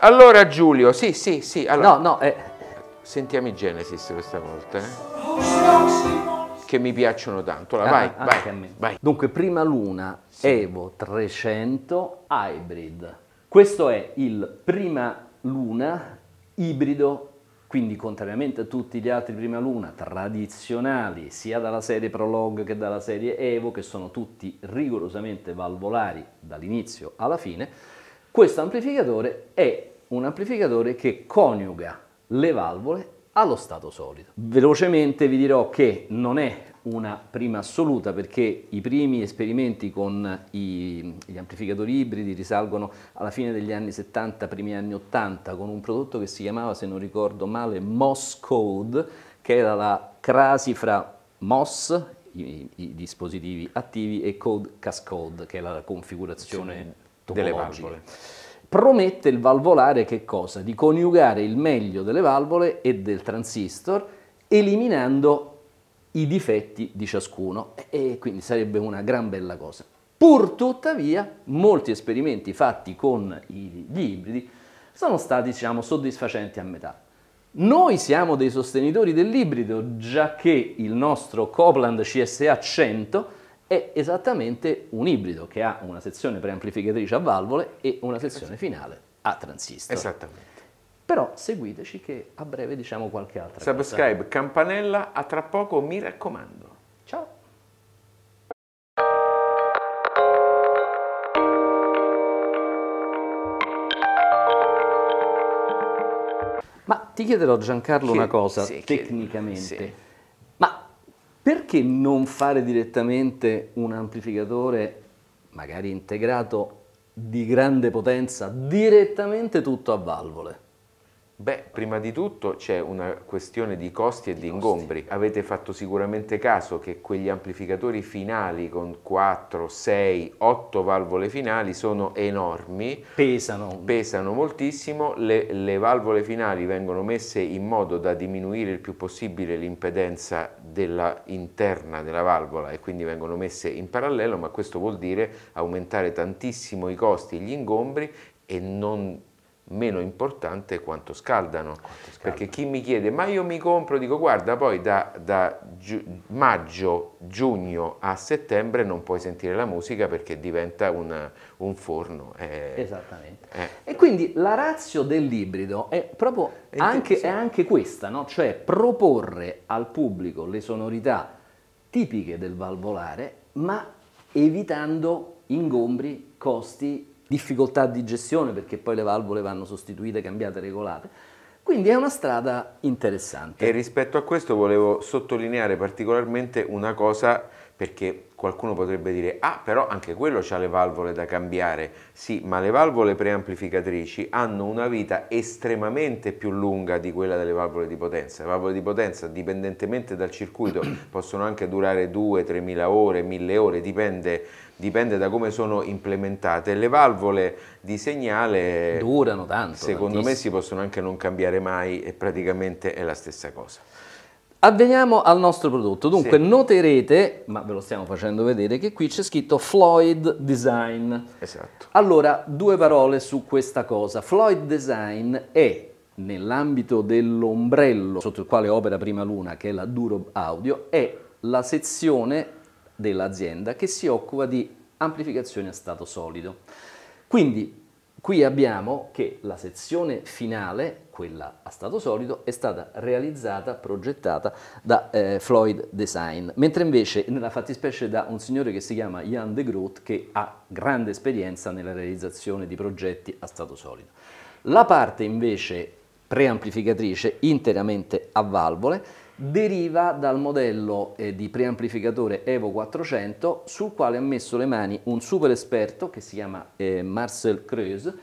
Allora Giulio, sì, sì, sì. Allora, no, no, eh. Sentiamo i Genesis questa volta. Eh? Che mi piacciono tanto. Allora, vai, ah, vai, vai, Dunque, prima luna, sì. Evo 300 Hybrid. Questo è il prima luna ibrido, quindi contrariamente a tutti gli altri prima luna tradizionali, sia dalla serie Prologue che dalla serie Evo, che sono tutti rigorosamente valvolari dall'inizio alla fine, questo amplificatore è un amplificatore che coniuga le valvole allo stato solido. Velocemente vi dirò che non è una prima assoluta perché i primi esperimenti con i, gli amplificatori ibridi risalgono alla fine degli anni 70, primi anni 80 con un prodotto che si chiamava, se non ricordo male, MOS Code che era la crasi fra MOS, i, i dispositivi attivi, e Code Cascode che era la configurazione Certo, delle valvole. Promette il valvolare che cosa? Di coniugare il meglio delle valvole e del transistor eliminando i difetti di ciascuno e quindi sarebbe una gran bella cosa. Pur tuttavia molti esperimenti fatti con gli ibridi sono stati diciamo, soddisfacenti a metà. Noi siamo dei sostenitori dell'ibrido, già che il nostro Copland CSA 100 è esattamente un ibrido che ha una sezione preamplificatrice a valvole e una sezione esatto. finale a transistor. Esattamente. Però seguiteci che a breve diciamo qualche altra Subscribe, cosa. Subscribe, campanella, a tra poco mi raccomando. Ciao. Ma ti chiederò Giancarlo Chied una cosa sì, tecnicamente. Sì. Perché non fare direttamente un amplificatore, magari integrato, di grande potenza, direttamente tutto a valvole? Beh, prima di tutto c'è una questione di costi e di ingombri. Avete fatto sicuramente caso che quegli amplificatori finali con 4, 6, 8 valvole finali sono enormi. Pesano. Pesano moltissimo. Le, le valvole finali vengono messe in modo da diminuire il più possibile l'impedenza della interna della valvola e quindi vengono messe in parallelo, ma questo vuol dire aumentare tantissimo i costi e gli ingombri e non meno importante quanto scaldano. Quanto scaldano. Perché chi mi chiede, ma io mi compro, dico guarda, poi da, da gi maggio, giugno a settembre non puoi sentire la musica perché diventa una, un forno. Eh, Esattamente. Eh. E quindi la razio dell'ibrido è proprio è anche, è anche questa, no? cioè proporre al pubblico le sonorità tipiche del valvolare, ma evitando ingombri, costi difficoltà di gestione perché poi le valvole vanno sostituite, cambiate, regolate. Quindi è una strada interessante. E rispetto a questo volevo sottolineare particolarmente una cosa perché Qualcuno potrebbe dire, ah però anche quello ha le valvole da cambiare. Sì, ma le valvole preamplificatrici hanno una vita estremamente più lunga di quella delle valvole di potenza. Le valvole di potenza, dipendentemente dal circuito, possono anche durare 2-3.000 ore, 1.000 ore, dipende dipende da come sono implementate. Le valvole di segnale durano tanto. Secondo tantissimo. me si possono anche non cambiare mai e praticamente è la stessa cosa. Avveniamo al nostro prodotto, dunque sì. noterete, ma ve lo stiamo facendo vedere, che qui c'è scritto Floyd Design. Esatto. Allora, due parole su questa cosa. Floyd Design è, nell'ambito dell'ombrello sotto il quale opera Prima Luna, che è la Duro Audio, è la sezione dell'azienda che si occupa di amplificazione a stato solido. Quindi Qui abbiamo che la sezione finale, quella a stato solido, è stata realizzata, progettata da eh, Floyd Design, mentre invece nella fattispecie da un signore che si chiama Jan de Groot che ha grande esperienza nella realizzazione di progetti a stato solido. La parte invece preamplificatrice interamente a valvole deriva dal modello eh, di preamplificatore Evo 400 sul quale ha messo le mani un super esperto che si chiama eh, Marcel Creuse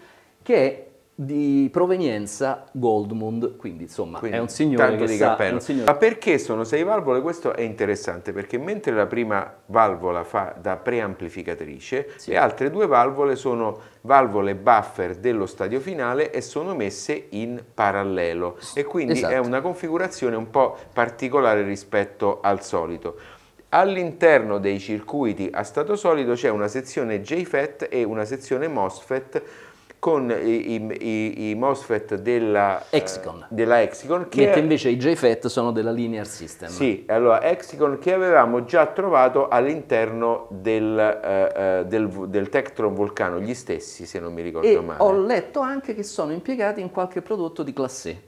che è di provenienza Goldmund, quindi insomma quindi, è un signore tanto che di sa, cappello. Signore... Ma perché sono sei valvole? Questo è interessante perché mentre la prima valvola fa da preamplificatrice, sì. le altre due valvole sono valvole buffer dello stadio finale e sono messe in parallelo e quindi esatto. è una configurazione un po' particolare rispetto al solito. All'interno dei circuiti a stato solido c'è una sezione JFET e una sezione MOSFET con i, i, i MOSFET della Exicon, eh, della Hexicon che mentre invece i JFET sono della Linear System. Sì, allora Exicon che avevamo già trovato all'interno del, eh, eh del, del, Tektron Vulcano, gli stessi se non mi ricordo e male. ho letto anche che sono impiegati in qualche prodotto di classe.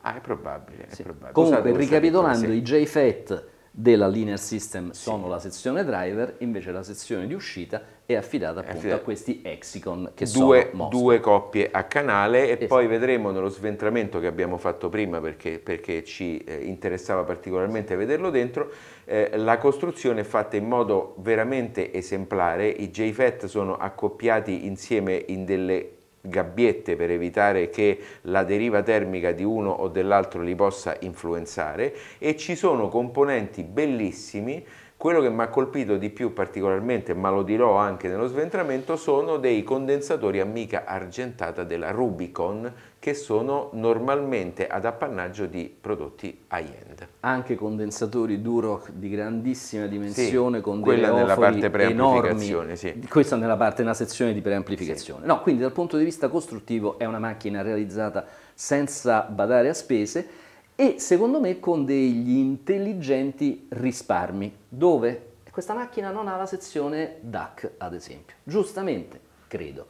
Ah, è probabile, è probabile. Comunque, usate, ricapitolando, i JFET della linear system sono la sezione driver, invece la sezione di uscita è affidata appunto affidata. a questi hexicon che due, sono mostri. Due coppie a canale e esatto. poi vedremo nello sventramento che abbiamo fatto prima perché, perché ci eh, interessava particolarmente vederlo dentro, eh, la costruzione è fatta in modo veramente esemplare, i JFET sono accoppiati insieme in delle gabbiette per evitare che la deriva termica di uno o dell'altro li possa influenzare e ci sono componenti bellissimi quello che mi ha colpito di più particolarmente, ma lo dirò anche nello sventramento, sono dei condensatori a mica argentata della Rubicon che sono normalmente ad appannaggio di prodotti high-end. Anche condensatori Duroc di grandissima dimensione sì, con delle nella parte preamplificazione, sì. Questa nella parte, nella sezione di preamplificazione. Sì. No, quindi dal punto di vista costruttivo è una macchina realizzata senza badare a spese e secondo me con degli intelligenti risparmi, dove questa macchina non ha la sezione DAC ad esempio, giustamente credo.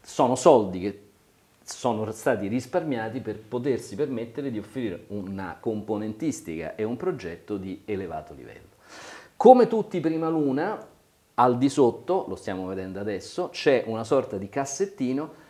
Sono soldi che sono stati risparmiati per potersi permettere di offrire una componentistica e un progetto di elevato livello. Come tutti prima luna, al di sotto, lo stiamo vedendo adesso, c'è una sorta di cassettino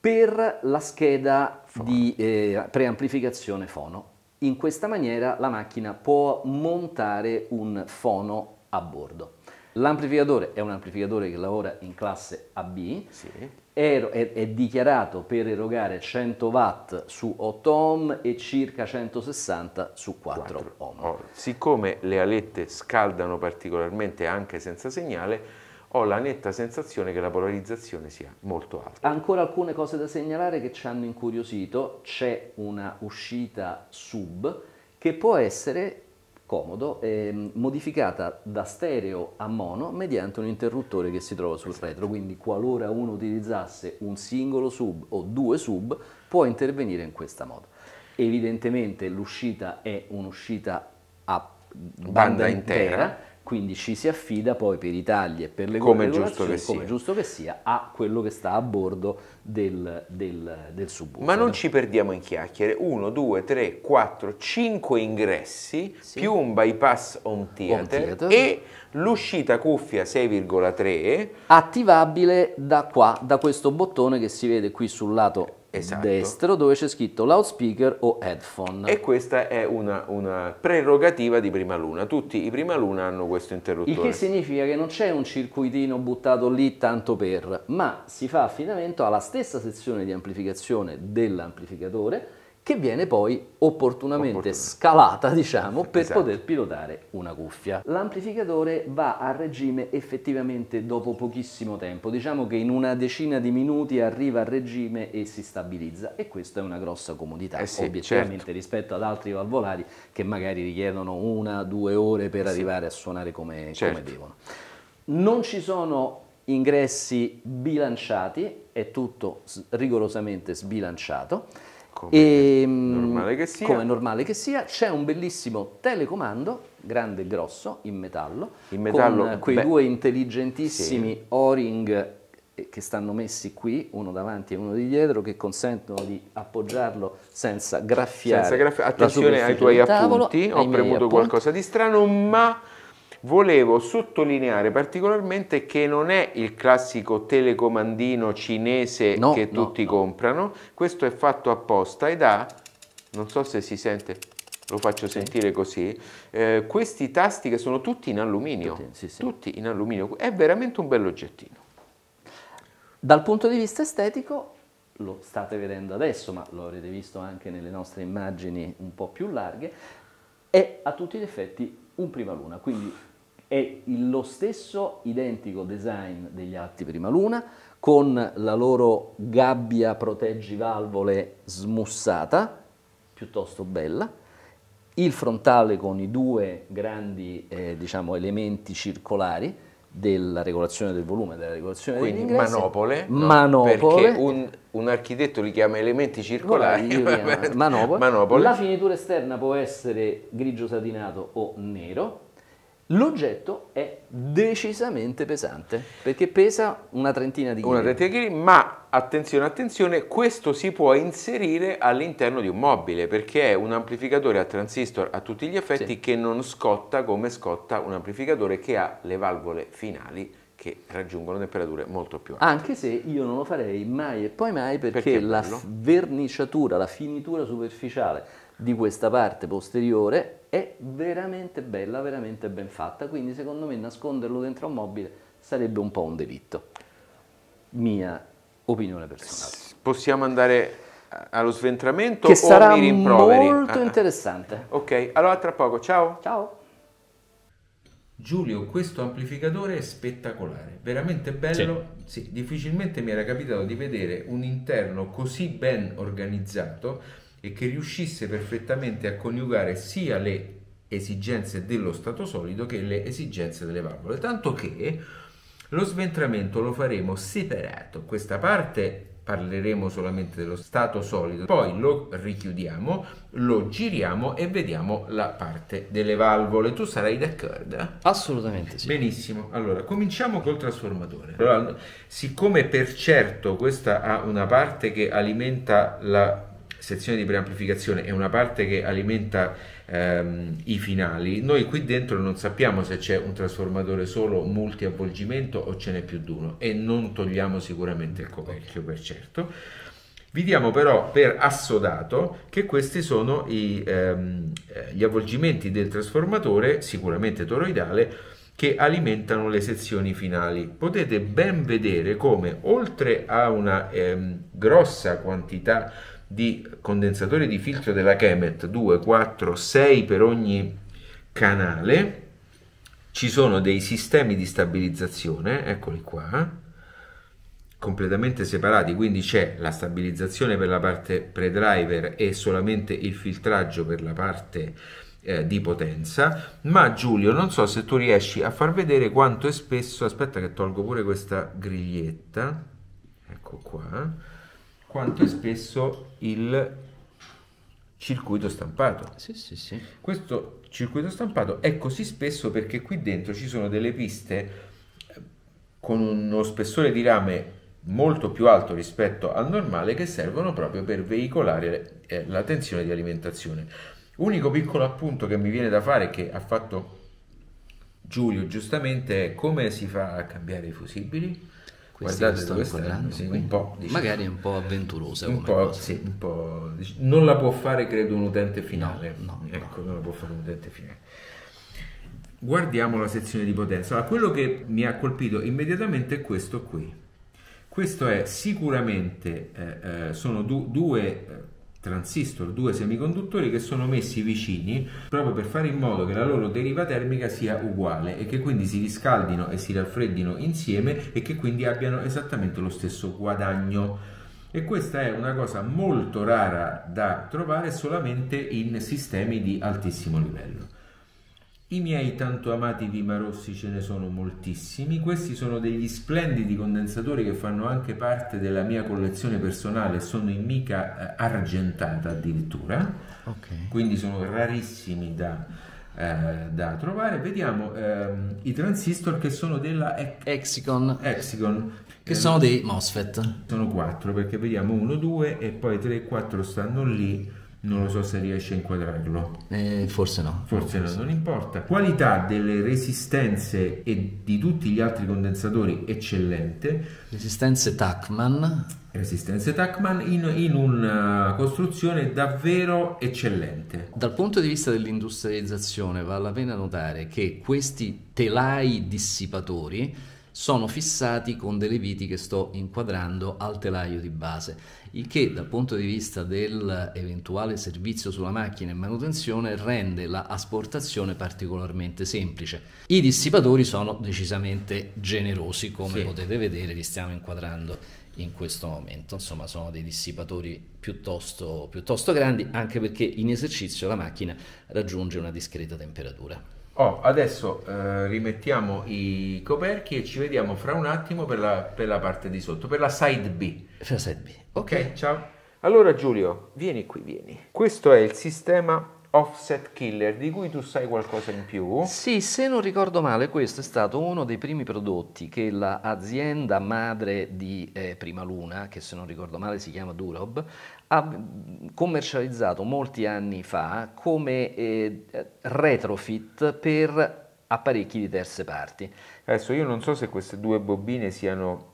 per la scheda fono. di eh, preamplificazione fono. In questa maniera la macchina può montare un fono a bordo. L'amplificatore è un amplificatore che lavora in classe AB, sì. è, è, è, dichiarato per erogare 100 watt su 8 ohm e circa 160 su 4, 4. ohm. Oh. Siccome le alette scaldano particolarmente anche senza segnale, ho la netta sensazione che la polarizzazione sia molto alta. Ancora alcune cose da segnalare che ci hanno incuriosito, c'è una uscita sub che può essere comodo, eh, modificata da stereo a mono mediante un interruttore che si trova sul esatto. retro, quindi qualora uno utilizzasse un singolo sub o due sub può intervenire in questa modo. Evidentemente l'uscita è un'uscita a banda, banda intera, intera quindi ci si affida poi per i tagli e per le come giusto che come sia. giusto che sia a quello che sta a bordo del, del, del subbus. Ma non ci perdiamo in chiacchiere, 1, 2, 3, 4, 5 ingressi sì. più un bypass on theater, home theater. e l'uscita cuffia 6,3 attivabile da qua, da questo bottone che si vede qui sul lato esatto. destro dove c'è scritto loudspeaker o headphone. E questa è una, una, prerogativa di Prima Luna, tutti i Prima Luna hanno questo interruttore. Il che significa che non c'è un circuitino buttato lì tanto per, ma si fa affidamento alla stessa sezione di amplificazione dell'amplificatore che viene poi opportunamente Opportun scalata, diciamo, per esatto. poter pilotare una cuffia. L'amplificatore va a regime effettivamente dopo pochissimo tempo, diciamo che in una decina di minuti arriva a regime e si stabilizza e questa è una grossa comodità, eh sì, obiettivamente certo. rispetto ad altri valvolari che magari richiedono una, due ore per sì. arrivare a suonare come, certo. come devono. Non ci sono ingressi bilanciati, è tutto rigorosamente sbilanciato come e, mm, normale che sia. Come normale che sia, c'è un bellissimo telecomando, grande e grosso, in metallo, in metallo con quei beh, due intelligentissimi sì. O-ring eh, che stanno messi qui, uno davanti e uno di dietro, che consentono di appoggiarlo senza graffiare. Senza graffi- attenzione ai tuoi appunti, ho premuto appunti. qualcosa di strano, ma volevo sottolineare particolarmente che non è il classico telecomandino cinese no, che tutti no, comprano, no. questo è fatto apposta ed ha, non so se si sente, lo faccio sì. sentire così, eh, questi tasti che sono tutti in alluminio, tutti, sì, sì. tutti in alluminio, è veramente un bell'oggettino. Dal punto di vista estetico lo state vedendo adesso, ma lo avrete visto anche nelle nostre immagini un po' più larghe, è a tutti gli effetti un prima luna, quindi è lo stesso identico design degli atti prima luna, con la loro gabbia proteggivalvole smussata, piuttosto bella, il frontale con i due grandi eh, diciamo, elementi circolari della regolazione del volume, della regolazione Quindi degli manopole, no? manopole, perché un, un, architetto li chiama elementi circolari, manopole. manopole. La finitura esterna può essere grigio satinato o nero, L'oggetto è decisamente pesante, perché pesa una trentina di chili. Una trentina di chili, ma attenzione, attenzione, questo si può inserire all'interno di un mobile, perché è un amplificatore a transistor a tutti gli effetti sì. che non scotta come scotta un amplificatore che ha le valvole finali che raggiungono temperature molto più alte. Anche se io non lo farei mai e poi mai perché, perché la verniciatura, la finitura superficiale di questa parte posteriore è veramente bella, veramente ben fatta, quindi secondo me nasconderlo dentro un mobile sarebbe un po' un delitto. Mia opinione personale. Possiamo andare allo sventramento che sarà molto ah, ah. interessante. Ok, allora tra poco, ciao. Ciao. Giulio, questo amplificatore è spettacolare, veramente bello. Sì. Sì, difficilmente mi era capitato di vedere un interno così ben organizzato e che riuscisse perfettamente a coniugare sia le esigenze dello stato solido che le esigenze delle valvole, tanto che lo sventramento lo faremo separato, questa parte parleremo solamente dello stato solido, poi lo richiudiamo, lo giriamo e vediamo la parte delle valvole. Tu sarai d'accordo? Assolutamente sì. Benissimo, allora cominciamo col trasformatore. Allora, siccome per certo questa ha una parte che alimenta la sezione di preamplificazione e una parte che alimenta ehm, i finali, noi qui dentro non sappiamo se c'è un trasformatore solo multiavvolgimento o ce n'è più di uno e non togliamo sicuramente il coperchio per certo. Vi diamo però per assodato che questi sono i, ehm, gli avvolgimenti del trasformatore, sicuramente toroidale, che alimentano le sezioni finali. Potete ben vedere come oltre a una ehm, grossa quantità di condensatore di filtro della Chemet 2, 4, 6 per ogni canale ci sono dei sistemi di stabilizzazione eccoli qua completamente separati quindi c'è la stabilizzazione per la parte pre-driver e solamente il filtraggio per la parte eh, di potenza ma Giulio non so se tu riesci a far vedere quanto è spesso aspetta che tolgo pure questa griglietta ecco qua quanto è spesso il circuito stampato. Sì, sì, sì. Questo circuito stampato è così spesso perché qui dentro ci sono delle piste eh, con uno spessore di rame molto più alto rispetto al normale che servono proprio per veicolare eh, la tensione di alimentazione. Unico piccolo appunto che mi viene da fare che ha fatto Giulio giustamente è come si fa a cambiare i fusibili? Questi Guardate, questa inquadrando. Sì, un po', diciamo. Magari un po' avventurosa. Un po', sì, un po', non la può fare, credo, un utente finale. No, no ecco, no. non la può fare un utente finale. Guardiamo la sezione di potenza. Allora, quello che mi ha colpito immediatamente è questo qui. Questo è sicuramente, eh, eh sono du due eh, transistor, due semiconduttori che sono messi vicini proprio per fare in modo che la loro deriva termica sia uguale e che quindi si riscaldino e si raffreddino insieme e che quindi abbiano esattamente lo stesso guadagno. E questa è una cosa molto rara da trovare solamente in sistemi di altissimo livello. I miei tanto amati Rossi ce ne sono moltissimi, questi sono degli splendidi condensatori che fanno anche parte della mia collezione personale, sono in mica eh, argentata addirittura, okay. quindi sono rarissimi da, eh, da trovare. Vediamo ehm, i transistor che sono della e Exicon. Che sono dei MOSFET. Sono quattro perché vediamo uno, due e poi tre, e quattro stanno lì non lo so se riesce a inquadrarlo. Eh, forse no. Forse, no, forse. non importa. Qualità delle resistenze e di tutti gli altri condensatori eccellente. Resistenze Tachman. Resistenze Tachman in, in una costruzione davvero eccellente. Dal punto di vista dell'industrializzazione vale la pena notare che questi telai dissipatori sono fissati con delle viti che sto inquadrando al telaio di base, il che dal punto di vista dell'eventuale servizio sulla macchina e manutenzione rende la asportazione particolarmente semplice. I dissipatori sono decisamente generosi, come sì. potete vedere li stiamo inquadrando in questo momento. Insomma, sono dei dissipatori piuttosto, piuttosto grandi, anche perché in esercizio la macchina raggiunge una discreta temperatura. Oh, adesso eh, rimettiamo i coperchi e ci vediamo fra un attimo per la, per la parte di sotto, per la side B. side B. Okay. ok, ciao. Allora Giulio, vieni qui, vieni. Questo è il sistema Offset Killer, di cui tu sai qualcosa in più? Sì, se non ricordo male, questo è stato uno dei primi prodotti che l'azienda madre di eh, Prima Luna, che se non ricordo male si chiama Durob, ha commercializzato molti anni fa come eh, retrofit per apparecchi di terze parti. Adesso io non so se queste due bobine siano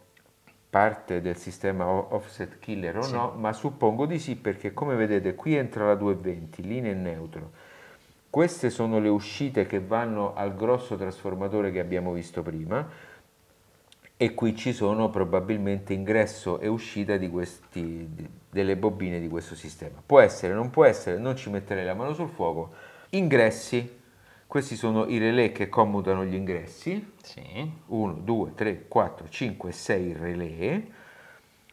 parte del sistema offset killer o sì. no, ma suppongo di sì perché come vedete qui entra la 220, linea e neutro. Queste sono le uscite che vanno al grosso trasformatore che abbiamo visto prima e qui ci sono probabilmente ingresso e uscita di questi, delle bobine di questo sistema. Può essere, non può essere, non ci metterei la mano sul fuoco. Ingressi questi sono i relè che commutano gli ingressi. Sì. 1, 2, 3, 4, 5, 6 relè.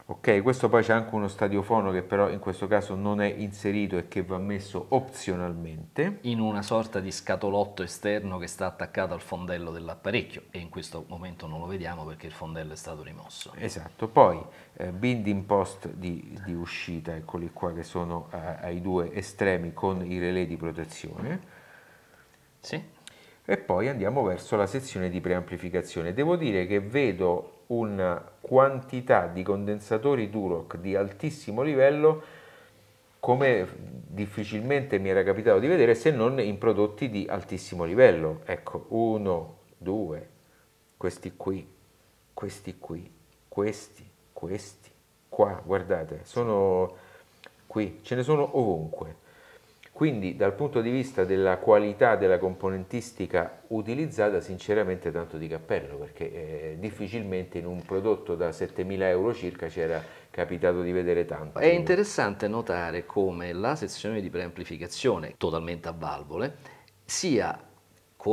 Ok, questo poi c'è anche uno stadiofono che però in questo caso non è inserito e che va messo opzionalmente. In una sorta di scatolotto esterno che sta attaccato al fondello dell'apparecchio e in questo momento non lo vediamo perché il fondello è stato rimosso. Esatto, poi eh, binding post di, di, uscita, eccoli qua che sono a, eh, ai due estremi con i relè di protezione sì. E poi andiamo verso la sezione di preamplificazione. Devo dire che vedo una quantità di condensatori Duroc di altissimo livello come difficilmente mi era capitato di vedere se non in prodotti di altissimo livello. Ecco, uno, due, questi qui, questi qui, questi, questi, qua, guardate, sono qui, ce ne sono ovunque. Quindi dal punto di vista della qualità della componentistica utilizzata, sinceramente tanto di cappello, perché eh, difficilmente in un prodotto da 7.000 euro circa c'era capitato di vedere tanto. È interessante notare come la sezione di preamplificazione, totalmente a valvole, sia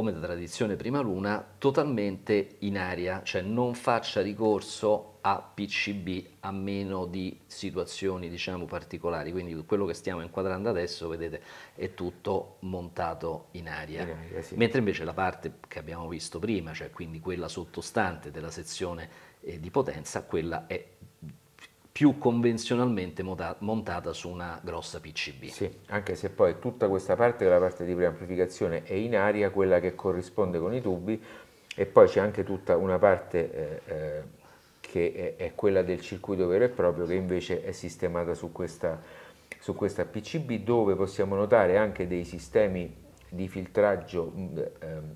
come da tradizione prima luna, totalmente in aria, cioè non faccia ricorso a PCB a meno di situazioni diciamo particolari, quindi quello che stiamo inquadrando adesso vedete è tutto montato in aria, in aria sì. mentre invece la parte che abbiamo visto prima, cioè quindi quella sottostante della sezione eh, di potenza, quella è più convenzionalmente montata su una grossa PCB. Sì, anche se poi tutta questa parte, la parte di preamplificazione, è in aria, quella che corrisponde con i tubi, e poi c'è anche tutta una parte eh, eh, che è, è, quella del circuito vero e proprio, che invece è sistemata su questa, su questa PCB, dove possiamo notare anche dei sistemi di filtraggio eh,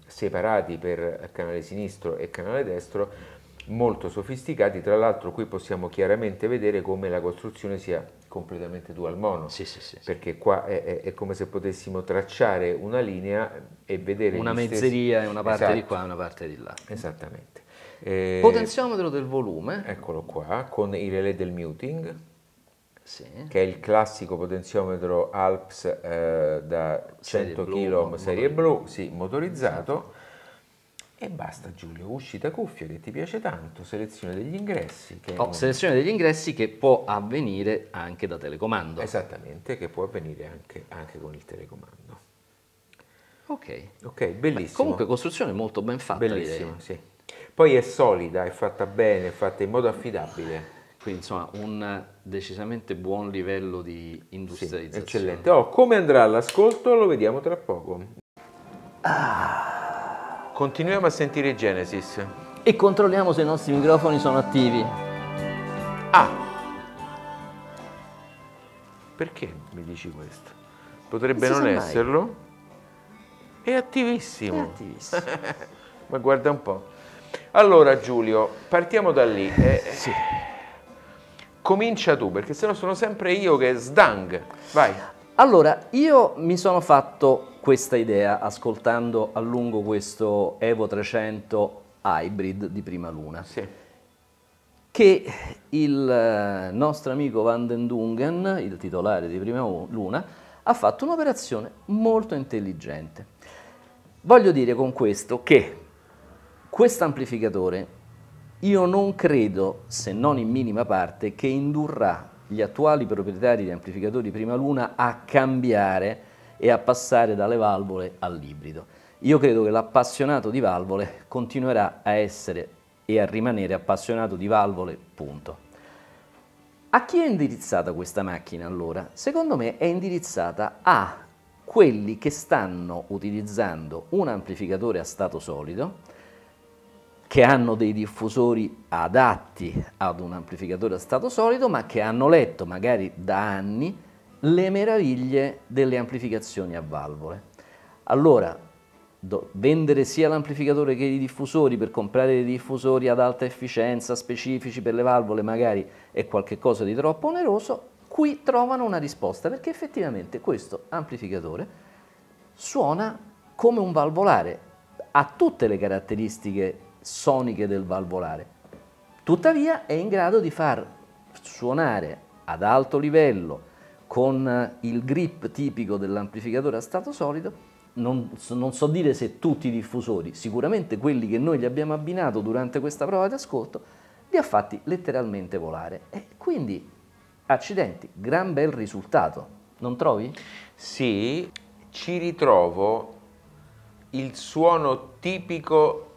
separati per canale sinistro e canale destro, molto sofisticati, tra l'altro qui possiamo chiaramente vedere come la costruzione sia completamente dual mono, sì, sì, sì, perché qua è, è, è, come se potessimo tracciare una linea e vedere... Una mezzeria e una parte esatto. di qua e una parte di là. Esattamente. Eh, Potenziometro del volume. Eccolo qua, con i relay del muting. Sì. che è il classico potenziometro Alps eh, da 100 kg serie blu, serie blu sì, motorizzato, e basta Giulio, uscita cuffia che ti piace tanto, selezione degli ingressi. Che oh, non... Selezione degli ingressi che può avvenire anche da telecomando. Esattamente, che può avvenire anche, anche con il telecomando. Ok. Ok, bellissimo. Beh, comunque costruzione molto ben fatta. Bellissima, sì. Poi è solida, è fatta bene, è fatta in modo affidabile. Quindi insomma un decisamente buon livello di industrializzazione. Sì, eccellente. Oh, come andrà l'ascolto lo vediamo tra poco. Ah. Continuiamo a sentire Genesis. E controlliamo se i nostri microfoni sono attivi. Ah! Perché mi dici questo? Potrebbe non, esserlo. Mai. È attivissimo. È attivissimo. Ma guarda un po'. Allora Giulio, partiamo da lì. Eh, eh, sì. Comincia tu, perché sennò sono sempre io che sdang. Vai. Allora, io mi sono fatto questa idea ascoltando a lungo questo Evo 300 Hybrid di Prima Luna. Sì. Che il eh, nostro amico Van den Dungen, il titolare di Prima Luna, ha fatto un'operazione molto intelligente. Voglio dire con questo che questo amplificatore io non credo, se non in minima parte, che indurrà gli attuali proprietari di amplificatori Prima Luna a cambiare e a passare dalle valvole all'ibrido. Io credo che l'appassionato di valvole continuerà a essere e a rimanere appassionato di valvole, punto. A chi è indirizzata questa macchina allora? Secondo me è indirizzata a quelli che stanno utilizzando un amplificatore a stato solido, che hanno dei diffusori adatti ad un amplificatore a stato solido, ma che hanno letto magari da anni le meraviglie delle amplificazioni a valvole. Allora, vendere sia l'amplificatore che i diffusori per comprare dei diffusori ad alta efficienza specifici per le valvole magari è qualcosa di troppo oneroso, qui trovano una risposta perché effettivamente questo amplificatore suona come un valvolare, ha tutte le caratteristiche soniche del valvolare, tuttavia è in grado di far suonare ad alto livello con il grip tipico dell'amplificatore a stato solido non, non, so dire se tutti i diffusori, sicuramente quelli che noi gli abbiamo abbinato durante questa prova di ascolto, li ha fatti letteralmente volare. E quindi, accidenti, gran bel risultato, non trovi? Sì, ci ritrovo il suono tipico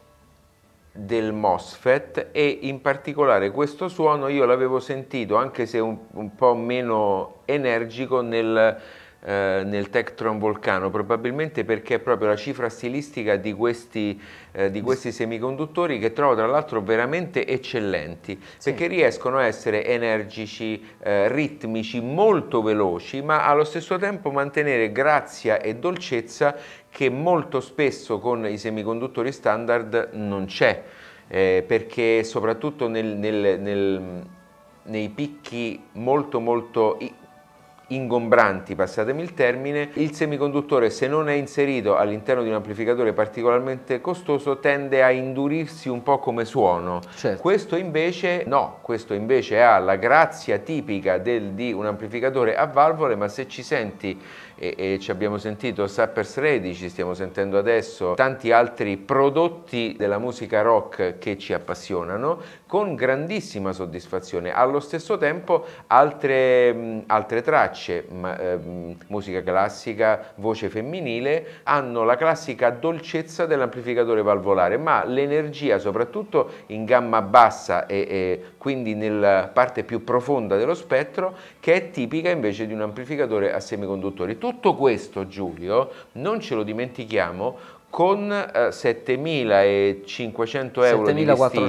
del MOSFET e in particolare questo suono io l'avevo sentito anche se un, un, po' meno energico nel, eh, nel Tektron Volcano probabilmente perché è proprio la cifra stilistica di questi, eh, di questi semiconduttori che trovo tra l'altro veramente eccellenti sì. perché riescono a essere energici, eh, ritmici, molto veloci ma allo stesso tempo mantenere grazia e dolcezza che molto spesso con i semiconduttori standard non c'è, eh, perché soprattutto nel, nel, nel, nei picchi molto molto ingombranti, passatemi il termine, il semiconduttore se non è inserito all'interno di un amplificatore particolarmente costoso tende a indurirsi un po' come suono. Certo. Questo invece no, questo invece ha la grazia tipica del, di un amplificatore a valvole, ma se ci senti e, e ci abbiamo sentito Sappers 13, stiamo sentendo adesso tanti altri prodotti della musica rock che ci appassionano con grandissima soddisfazione. Allo stesso tempo altre, mh, mm, altre tracce, ma, eh, musica classica, voce femminile, hanno la classica dolcezza dell'amplificatore valvolare, ma l'energia soprattutto in gamma bassa e, e quindi nella parte più profonda dello spettro che è tipica invece di un amplificatore a semiconduttori. Tu tutto questo, Giulio, non ce lo dimentichiamo, con eh, 7.500 euro 7 di listino,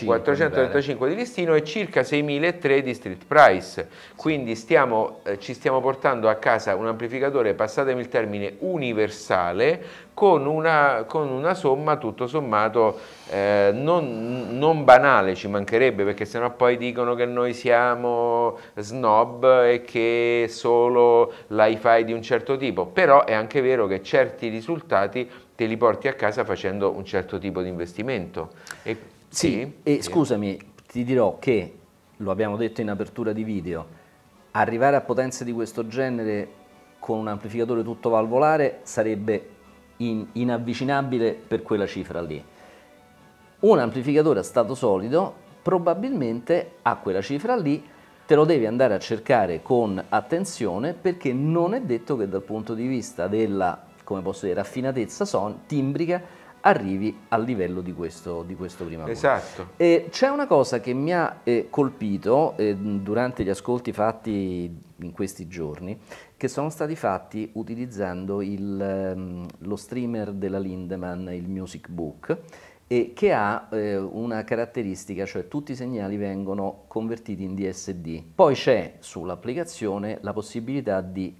435, di listino e circa 6.300 di street price. Quindi stiamo, eh, ci stiamo portando a casa un amplificatore, passatemi il termine, universale con una, con una, somma tutto sommato eh, non, non, banale, ci mancherebbe, perché sennò poi dicono che noi siamo snob e che solo l'hi-fi di un certo tipo, però è anche vero che certi risultati te li porti a casa facendo un certo tipo di investimento. E, sì, sì, e sì. scusami, ti dirò che, lo abbiamo detto in apertura di video, arrivare a potenze di questo genere con un amplificatore tutto valvolare sarebbe in, inavvicinabile per quella cifra lì. Un amplificatore a stato solido probabilmente a quella cifra lì te lo devi andare a cercare con attenzione perché non è detto che dal punto di vista della, come posso dire, raffinatezza son, timbrica arrivi al livello di questo, di questo prima Esatto. Eh, c'è una cosa che mi ha eh, colpito eh, durante gli ascolti fatti in questi giorni, che sono stati fatti utilizzando il, ehm, lo streamer della Lindemann, il Music Book, e che ha eh, una caratteristica, cioè tutti i segnali vengono convertiti in DSD. Poi c'è sull'applicazione la possibilità di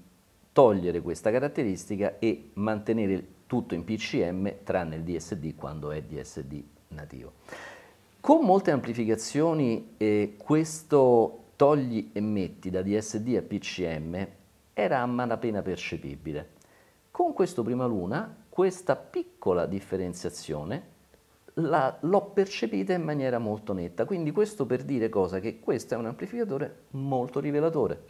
togliere questa caratteristica e mantenere tutto in PCM tranne il DSD quando è DSD nativo. Con molte amplificazioni eh, questo togli e metti da DSD a PCM era a malapena percepibile. Con questo prima luna questa piccola differenziazione l'ho percepita in maniera molto netta, quindi questo per dire cosa? Che questo è un amplificatore molto rivelatore,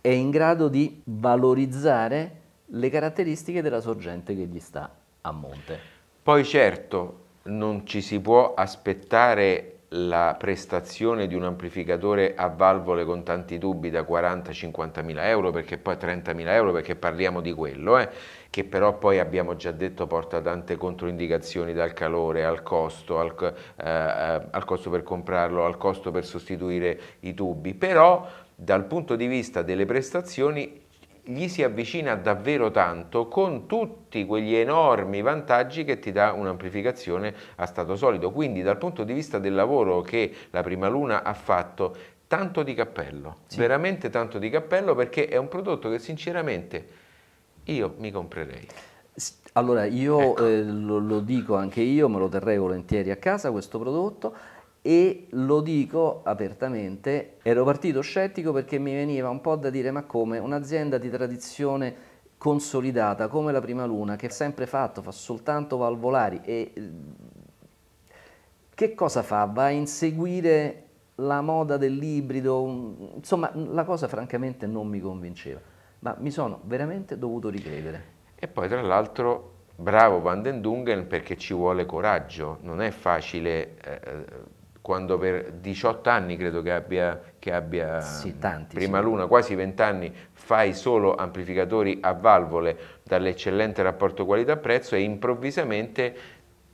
è in grado di valorizzare le caratteristiche della sorgente che gli sta a monte. Poi certo non ci si può aspettare la prestazione di un amplificatore a valvole con tanti tubi da 40-50 mila euro perché poi 30 mila euro perché parliamo di quello eh, che però poi abbiamo già detto porta tante controindicazioni dal calore al costo al, eh, eh, al costo per comprarlo al costo per sostituire i tubi però dal punto di vista delle prestazioni gli si avvicina davvero tanto con tutti quegli enormi vantaggi che ti dà un'amplificazione a stato solido. Quindi dal punto di vista del lavoro che la prima luna ha fatto, tanto di cappello, sì. veramente tanto di cappello perché è un prodotto che sinceramente io mi comprerei. Allora, io ecco. eh, lo, lo, dico anche io, me lo terrei volentieri a casa questo prodotto, e lo dico apertamente, ero partito scettico perché mi veniva un po' da dire ma come un'azienda di tradizione consolidata come la Prima Luna che ha sempre fatto, fa soltanto valvolari e eh, che cosa fa? Va a inseguire la moda dell'ibrido, insomma la cosa francamente non mi convinceva, ma mi sono veramente dovuto ricredere. E poi tra l'altro bravo Van den Dungen perché ci vuole coraggio, non è facile eh, eh quando per 18 anni credo che abbia, che abbia sì, tanti, prima sì. l'una, quasi 20 anni, fai solo amplificatori a valvole dall'eccellente rapporto qualità-prezzo e improvvisamente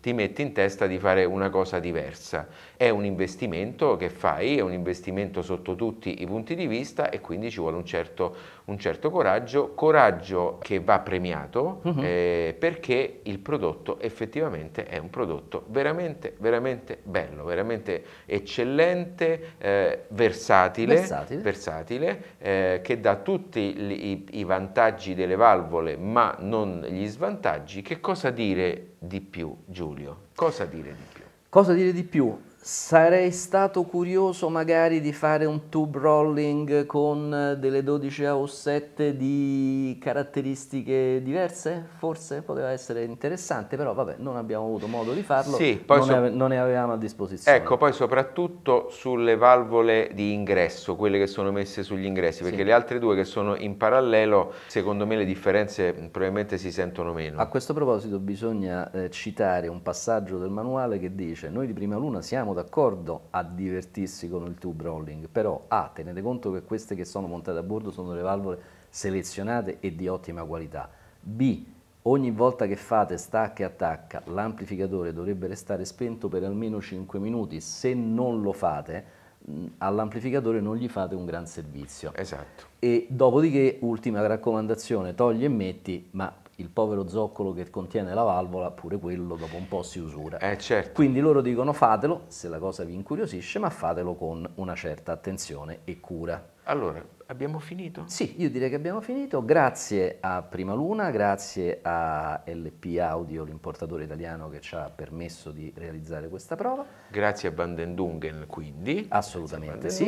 ti metti in testa di fare una cosa diversa. È un investimento che fai, è un investimento sotto tutti i punti di vista e quindi ci vuole un certo un certo coraggio, coraggio che va premiato uh-huh. eh, perché il prodotto effettivamente è un prodotto veramente, veramente bello, veramente eccellente, eh, versatile, versatile, versatile eh, che dà tutti gli, i, i vantaggi delle valvole ma non gli svantaggi. Che cosa dire di più Giulio? Cosa dire di più? Cosa dire di più? sarei stato curioso magari di fare un tube rolling con eh, delle 12 a 7 di caratteristiche diverse, forse poteva essere interessante, però vabbè, non abbiamo avuto modo di farlo, sì, non, so ne non, ne avevamo a disposizione. Ecco, poi soprattutto sulle valvole di ingresso, quelle che sono messe sugli ingressi, perché sì. le altre due che sono in parallelo, secondo me le differenze mm, probabilmente si sentono meno. A questo proposito bisogna eh, citare un passaggio del manuale che dice, noi di prima luna siamo siamo d'accordo a divertirsi con il tube rolling, però A, ah, tenete conto che queste che sono montate a bordo sono le valvole selezionate e di ottima qualità. B, ogni volta che fate stacca e attacca l'amplificatore dovrebbe restare spento per almeno 5 minuti, se non lo fate mm, all'amplificatore non gli fate un gran servizio. Esatto. E dopodiché, ultima raccomandazione, togli e metti, ma il povero zoccolo che contiene la valvola, pure quello dopo un po' si usura. Eh, certo. Quindi loro dicono fatelo, se la cosa vi incuriosisce, ma fatelo con una certa attenzione e cura. Allora, abbiamo finito? Sì, io direi che abbiamo finito. Grazie a Prima Luna, grazie a LP Audio, l'importatore italiano che ci ha permesso di realizzare questa prova. Grazie a Bandendungen quindi. Assolutamente sì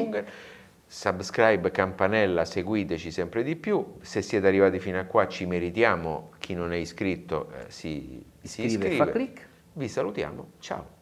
subscribe, campanella, seguiteci sempre di più, se siete arrivati fino a qua ci meritiamo, chi non è iscritto eh, si, si iscrive, iscrive. Vi salutiamo, ciao.